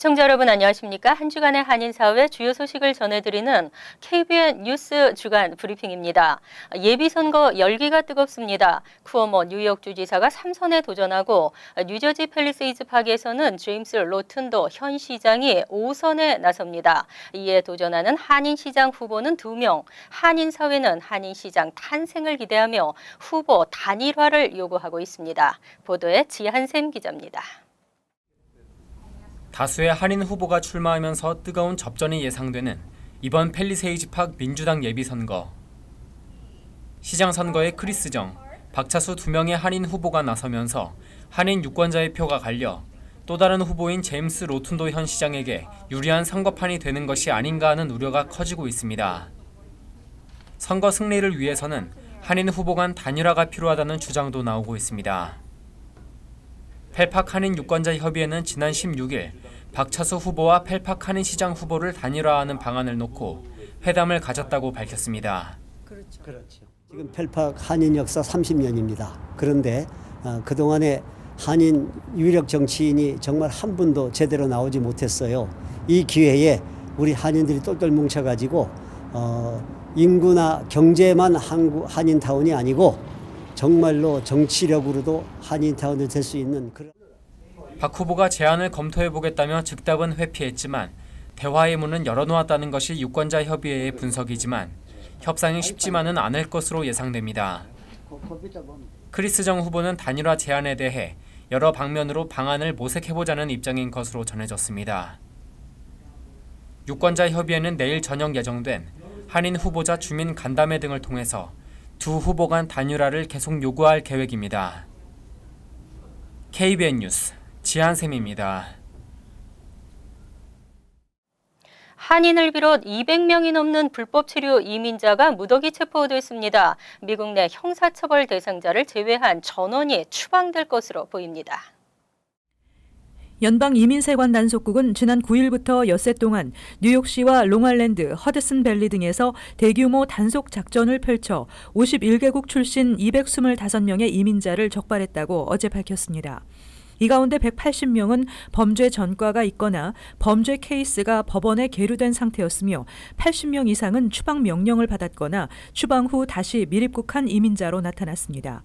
시청자 여러분 안녕하십니까? 한 주간의 한인사회 주요 소식을 전해드리는 KBN 뉴스 주간 브리핑입니다. 예비선거 열기가 뜨겁습니다. 쿠어머 뉴욕주지사가 3선에 도전하고 뉴저지 팰리스이즈 파크에서는 제임스 로튼도 현 시장이 5선에 나섭니다. 이에 도전하는 한인시장 후보는 두명 한인사회는 한인시장 탄생을 기대하며 후보 단일화를 요구하고 있습니다. 보도에 지한샘 기자입니다. 다수의 한인 후보가 출마하면서 뜨거운 접전이 예상되는 이번 펠리세이 즈합 민주당 예비선거. 시장 선거에 크리스정, 박차수 두 명의 한인 후보가 나서면서 한인 유권자의 표가 갈려 또 다른 후보인 제임스 로툰도 현 시장에게 유리한 선거판이 되는 것이 아닌가 하는 우려가 커지고 있습니다. 선거 승리를 위해서는 한인 후보 간 단일화가 필요하다는 주장도 나오고 있습니다. 펠팍 한인 유권자 협의회는 지난 16일 박차수 후보와 펠팍 한인시장 후보를 단일화하는 방안을 놓고 회담을 가졌다고 밝혔습니다. 그렇죠. 그렇죠. 지금 펠팍 한인 역사 30년입니다. 그런데 어, 그동안에 한인 유력 정치인이 정말 한 분도 제대로 나오지 못했어요. 이 기회에 우리 한인들이 똘똘 뭉쳐가지고 어, 인구나 경제만 한국, 한인타운이 아니고 정말로 정치력으로도 한인타운이 될 수 있는 그런. 박 후보가 제안을 검토해보겠다며 즉답은 회피했지만 대화의 문은 열어놓았다는 것이 유권자 협의회의 분석이지만 협상이 쉽지만은 않을 것으로 예상됩니다. 크리스 정 후보는 단일화 제안에 대해 여러 방면으로 방안을 모색해보자는 입장인 것으로 전해졌습니다. 유권자 협의회는 내일 저녁 예정된 한인 후보자 주민 간담회 등을 통해서 두 후보 간 단일화를 계속 요구할 계획입니다. KBN 뉴스 지한쌤입니다. 한인을 비롯 200명이 넘는 불법 체류 이민자가 무더기 체포됐습니다. 미국 내 형사처벌 대상자를 제외한 전원이 추방될 것으로 보입니다. 연방 이민세관 단속국은 지난 9일부터 엿새 동안 뉴욕시와 롱알랜드, 허드슨 밸리 등에서 대규모 단속 작전을 펼쳐 51개국 출신 225명의 이민자를 적발했다고 어제 밝혔습니다. 이 가운데 180명은 범죄 전과가 있거나 범죄 케이스가 법원에 계류된 상태였으며 80명 이상은 추방 명령을 받았거나 추방 후 다시 미립국한 이민자로 나타났습니다.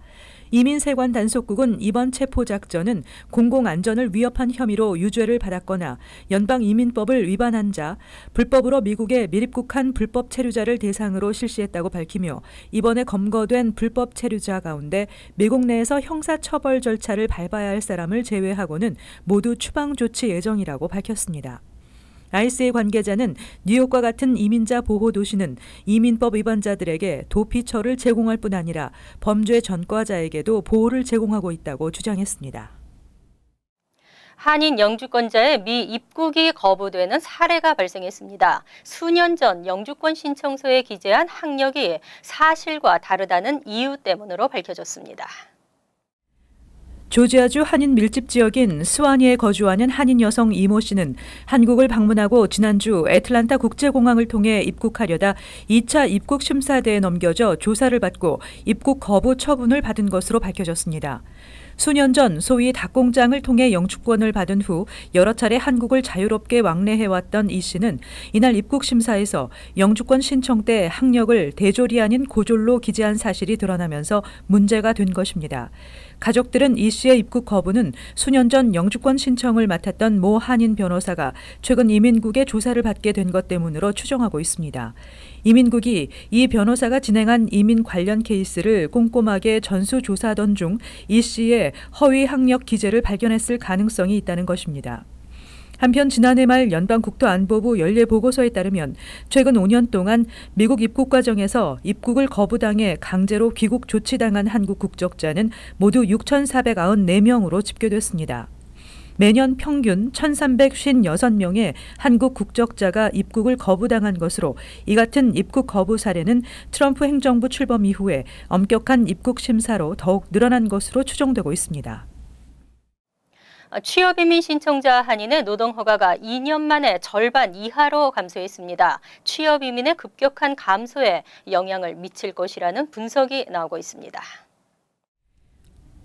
이민세관 단속국은 이번 체포작전은 공공안전을 위협한 혐의로 유죄를 받았거나 연방이민법을 위반한 자, 불법으로 미국에 밀입국한 불법 체류자를 대상으로 실시했다고 밝히며 이번에 검거된 불법 체류자 가운데 미국 내에서 형사처벌 절차를 밟아야 할 사람을 제외하고는 모두 추방 조치 예정이라고 밝혔습니다. 아이스의 관계자는 뉴욕과 같은 이민자 보호 도시는 이민법 위반자들에게 도피처를 제공할 뿐 아니라 범죄 전과자에게도 보호를 제공하고 있다고 주장했습니다. 한인 영주권자의 미 입국이 거부되는 사례가 발생했습니다. 수년 전 영주권 신청서에 기재한 학력이 사실과 다르다는 이유 때문으로 밝혀졌습니다. 조지아주 한인 밀집 지역인 스와니에 거주하는 한인 여성 이모 씨는 한국을 방문하고 지난주 애틀란타 국제공항을 통해 입국하려다 2차 입국 심사대에 넘겨져 조사를 받고 입국 거부 처분을 받은 것으로 밝혀졌습니다. 수년 전 소위 닭공장을 통해 영주권을 받은 후 여러 차례 한국을 자유롭게 왕래해왔던 이 씨는 이날 입국 심사에서 영주권 신청 때 학력을 대졸이 아닌 고졸로 기재한 사실이 드러나면서 문제가 된 것입니다. 가족들은 이 씨의 입국 거부는 수년 전 영주권 신청을 맡았던 모 한인 변호사가 최근 이민국의 조사를 받게 된 것 때문으로 추정하고 있습니다. 이민국이 이 변호사가 진행한 이민 관련 케이스를 꼼꼼하게 전수조사하던 중 이 씨의 허위 학력 기재를 발견했을 가능성이 있다는 것입니다. 한편 지난해 말 연방 국토안보부 연례 보고서에 따르면 최근 5년 동안 미국 입국 과정에서 입국을 거부당해 강제로 귀국 조치당한 한국 국적자는 모두 6,494명으로 집계됐습니다. 매년 평균 1,356명의 한국 국적자가 입국을 거부당한 것으로 이 같은 입국 거부 사례는 트럼프 행정부 출범 이후에 엄격한 입국 심사로 더욱 늘어난 것으로 추정되고 있습니다. 어, 취업이민 신청자 한인의 노동허가가 2년 만에 절반 이하로 감소했습니다. 취업이민의 급격한 감소에 영향을 미칠 것이라는 분석이 나오고 있습니다.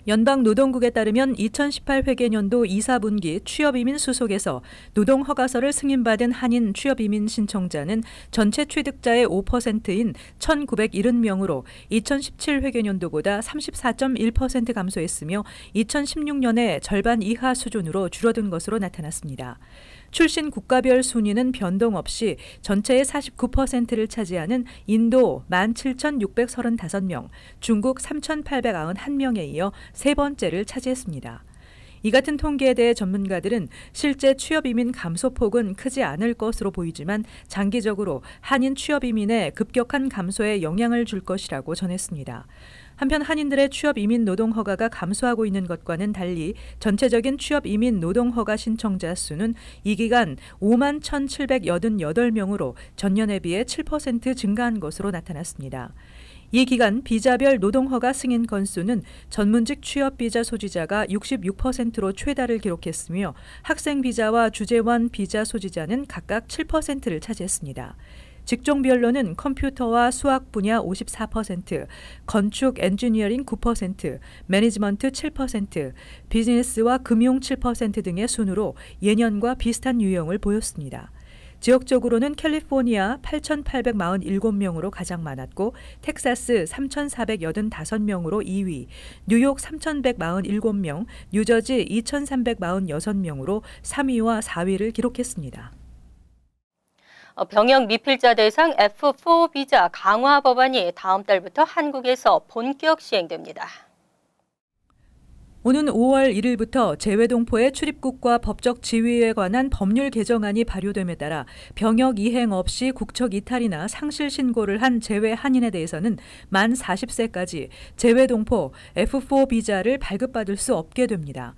연방노동국에 따르면 2018 회계년도 2사분기 취업이민 수속에서 노동허가서를 승인받은 한인 취업이민 신청자는 전체 취득자의 5%인 1,970명으로 2017 회계년도보다 34.1% 감소했으며 2016년에 절반 이하 수준으로 줄어든 것으로 나타났습니다. 출신 국가별 순위는 변동 없이 전체의 49%를 차지하는 인도 17,635명, 중국 3,891명에 이어 세 번째를 차지했습니다. 이 같은 통계에 대해 전문가들은 실제 취업이민 감소폭은 크지 않을 것으로 보이지만 장기적으로 한인 취업이민의 급격한 감소에 영향을 줄 것이라고 전했습니다. 한편 한인들의 취업 이민 노동 허가가 감소하고 있는 것과는 달리 전체적인 취업 이민 노동 허가 신청자 수는 이 기간 5만 1,788명으로 전년에 비해 7% 증가한 것으로 나타났습니다. 이 기간 비자별 노동허가 승인 건수는 전문직 취업비자 소지자가 66%로 최다를 기록했으며 학생비자와 주재원 비자 소지자는 각각 7%를 차지했습니다. 직종별로는 컴퓨터와 수학 분야 54%, 건축 엔지니어링 9%, 매니지먼트 7%, 비즈니스와 금융 7% 등의 순으로 예년과 비슷한 유형을 보였습니다. 지역적으로는 캘리포니아 8,847명으로 가장 많았고 텍사스 3,485명으로 2위, 뉴욕 3,147명, 뉴저지 2,346명으로 3위와 4위를 기록했습니다. 어, 병역 미필자 대상 F4 비자 강화 법안이 다음 달부터 한국에서 본격 시행됩니다. 오는 5월 1일부터 재외동포의 출입국과 법적 지위에 관한 법률 개정안이 발효됨에 따라 병역 이행 없이 국적 이탈이나 상실 신고를 한 재외 한인에 대해서는 만 40세까지 재외동포 F4 비자를 발급받을 수 없게 됩니다.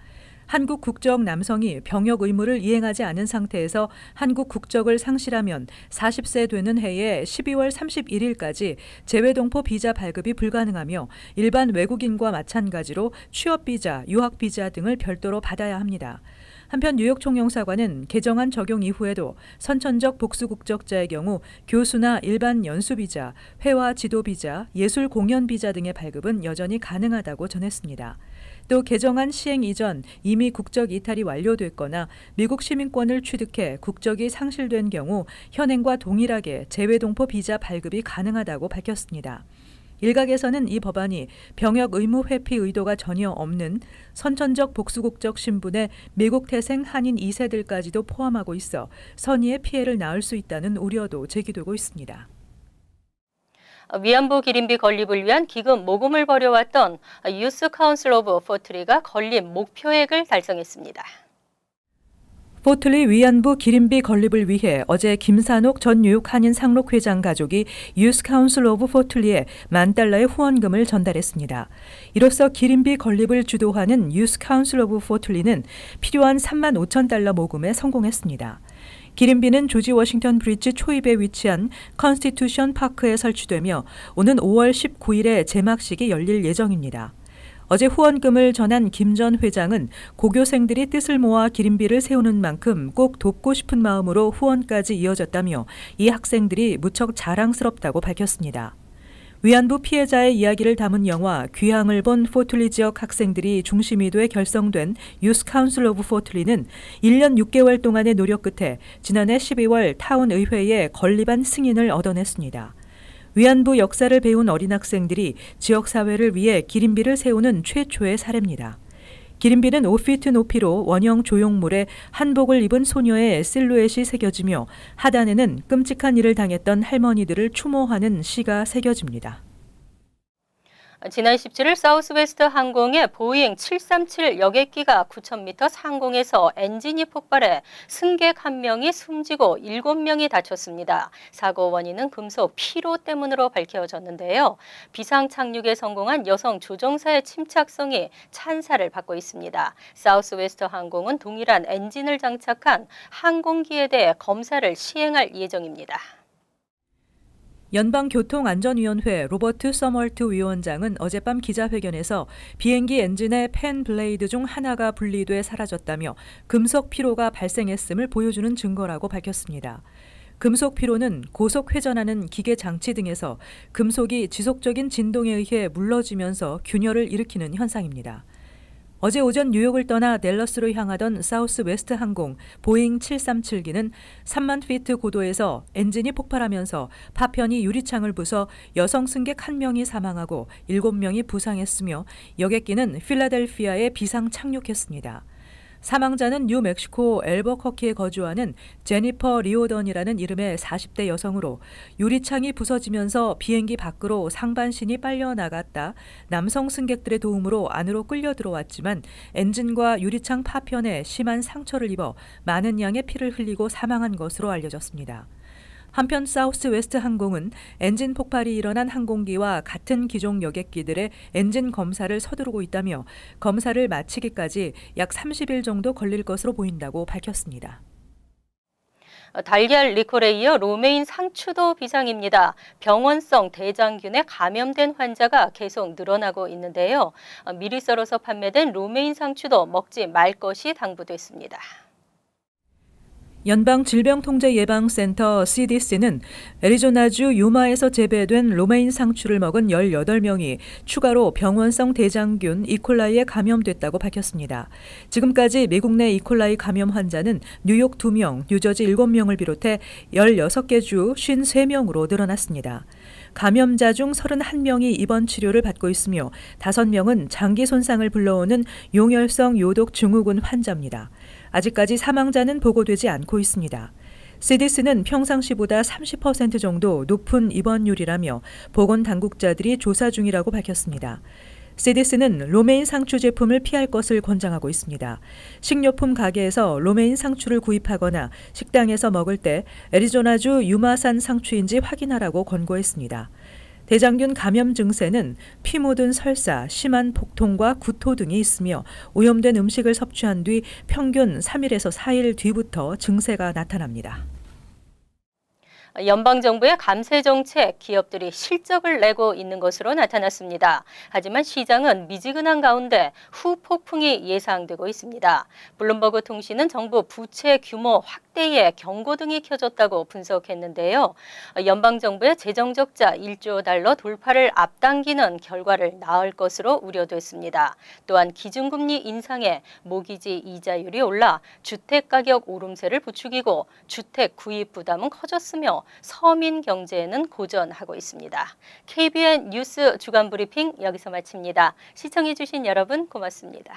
한국 국적 남성이 병역 의무를 이행하지 않은 상태에서 한국 국적을 상실하면 40세 되는 해에 12월 31일까지 재외동포 비자 발급이 불가능하며 일반 외국인과 마찬가지로 취업비자, 유학비자 등을 별도로 받아야 합니다. 한편 뉴욕 총영사관은 개정안 적용 이후에도 선천적 복수 국적자의 경우 교수나 일반 연수비자, 회화 지도비자, 예술 공연 비자 등의 발급은 여전히 가능하다고 전했습니다. 또 개정안 시행 이전 이미 국적 이탈이 완료됐거나 미국 시민권을 취득해 국적이 상실된 경우 현행과 동일하게 재외동포 비자 발급이 가능하다고 밝혔습니다. 일각에서는 이 법안이 병역 의무 회피 의도가 전혀 없는 선천적 복수국적 신분의 미국 태생 한인 2세들까지도 포함하고 있어 선의의 피해를 낳을 수 있다는 우려도 제기되고 있습니다. 위안부 기린비 건립을 위한 기금 모금을 벌여왔던 유스 카운슬 오브 포트리가 건립 목표액을 달성했습니다. 포틀리 위안부 기린비 건립을 위해 어제 김산옥 전 뉴욕 한인 상록 회장 가족이 유스 카운슬 오브 포틀리에 만 달러의 후원금을 전달했습니다. 이로써 기린비 건립을 주도하는 유스 카운슬 오브 포틀리는 필요한 3만 5천 달러 모금에 성공했습니다. 기린비는 조지 워싱턴 브릿지 초입에 위치한 컨스티튜션 파크에 설치되며 오는 5월 19일에 제막식이 열릴 예정입니다. 어제 후원금을 전한 김 전 회장은 고교생들이 뜻을 모아 기린비를 세우는 만큼 꼭 돕고 싶은 마음으로 후원까지 이어졌다며 이 학생들이 무척 자랑스럽다고 밝혔습니다. 위안부 피해자의 이야기를 담은 영화 귀향을 본 포틀리 지역 학생들이 중심이 돼 결성된 유스 카운슬 오브 포틀리는 1년 6개월 동안의 노력 끝에 지난해 12월 타운 의회에 건립한 승인을 얻어냈습니다. 위안부 역사를 배운 어린 학생들이 지역 사회를 위해 기린비를 세우는 최초의 사례입니다. 기린비는 5피트 높이로 원형 조형물에 한복을 입은 소녀의 실루엣이 새겨지며 하단에는 끔찍한 일을 당했던 할머니들을 추모하는 시가 새겨집니다. 지난 17일 사우스웨스트 항공의 보잉 737 여객기가 9,000m 상공에서 엔진이 폭발해 승객 한명이 숨지고 7명이 다쳤습니다. 사고 원인은 금속 피로 때문으로 밝혀졌는데요. 비상 착륙에 성공한 여성 조종사의 침착성이 찬사를 받고 있습니다. 사우스웨스트 항공은 동일한 엔진을 장착한 항공기에 대해 검사를 시행할 예정입니다. 연방교통안전위원회 로버트 서멀트 위원장은 어젯밤 기자회견에서 비행기 엔진의 팬 블레이드 중 하나가 분리돼 사라졌다며 금속 피로가 발생했음을 보여주는 증거라고 밝혔습니다. 금속 피로는 고속 회전하는 기계 장치 등에서 금속이 지속적인 진동에 의해 물러지면서 균열을 일으키는 현상입니다. 어제 오전 뉴욕을 떠나 댈러스로 향하던 사우스 웨스트 항공 보잉 737기는 3만 피트 고도에서 엔진이 폭발하면서 파편이 유리창을 부서 여성 승객 1명이 사망하고 7명이 부상했으며 여객기는 필라델피아에 비상 착륙했습니다. 사망자는 뉴멕시코 엘버커키에 거주하는 제니퍼 리오던이라는 이름의 40대 여성으로 유리창이 부서지면서 비행기 밖으로 상반신이 빨려 나갔다 남성 승객들의 도움으로 안으로 끌려 들어왔지만 엔진과 유리창 파편에 심한 상처를 입어 많은 양의 피를 흘리고 사망한 것으로 알려졌습니다. 한편 사우스 웨스트 항공은 엔진 폭발이 일어난 항공기와 같은 기종 여객기들의 엔진 검사를 서두르고 있다며 검사를 마치기까지 약 30일 정도 걸릴 것으로 보인다고 밝혔습니다. 달걀 리콜에 이어 로메인 상추도 비상입니다. 병원성 대장균에 감염된 환자가 계속 늘어나고 있는데요. 미리 썰어서 판매된 로메인 상추도 먹지 말 것이 당부됐습니다. 연방 질병통제예방센터 CDC는 애리조나주 유마에서 재배된 로메인 상추를 먹은 18명이 추가로 병원성 대장균 이콜라이에 감염됐다고 밝혔습니다. 지금까지 미국 내 이콜라이 감염 환자는 뉴욕 2명, 뉴저지 7명을 비롯해 16개 주 53명으로 늘어났습니다. 감염자 중 31명이 입원 치료를 받고 있으며 5명은 장기 손상을 불러오는 용혈성 요독 증후군 환자입니다. 아직까지 사망자는 보고되지 않고 있습니다. CDC는 평상시보다 30% 정도 높은 입원율이라며 보건 당국자들이 조사 중이라고 밝혔습니다. CDC는 로메인 상추 제품을 피할 것을 권장하고 있습니다. 식료품 가게에서 로메인 상추를 구입하거나 식당에서 먹을 때 애리조나주 유마산 상추인지 확인하라고 권고했습니다. 대장균 감염 증세는 피 묻은 설사, 심한 복통과 구토 등이 있으며 오염된 음식을 섭취한 뒤 평균 3일에서 4일 뒤부터 증세가 나타납니다. 연방정부의 감세 정책, 기업들이 실적을 내고 있는 것으로 나타났습니다. 하지만 시장은 미지근한 가운데 후폭풍이 예상되고 있습니다. 블룸버그 통신은 정부 부채 규모 확대 때에 경고등이 켜졌다고 분석했는데요. 연방정부의 재정적자 1조 달러 돌파를 앞당기는 결과를 낳을 것으로 우려됐습니다. 또한 기준금리 인상에 모기지 이자율이 올라 주택가격 오름세를 부추기고 주택 구입 부담은 커졌으며 서민 경제에는 고전하고 있습니다. KBN 뉴스 주간 브리핑 여기서 마칩니다. 시청해주신 여러분 고맙습니다.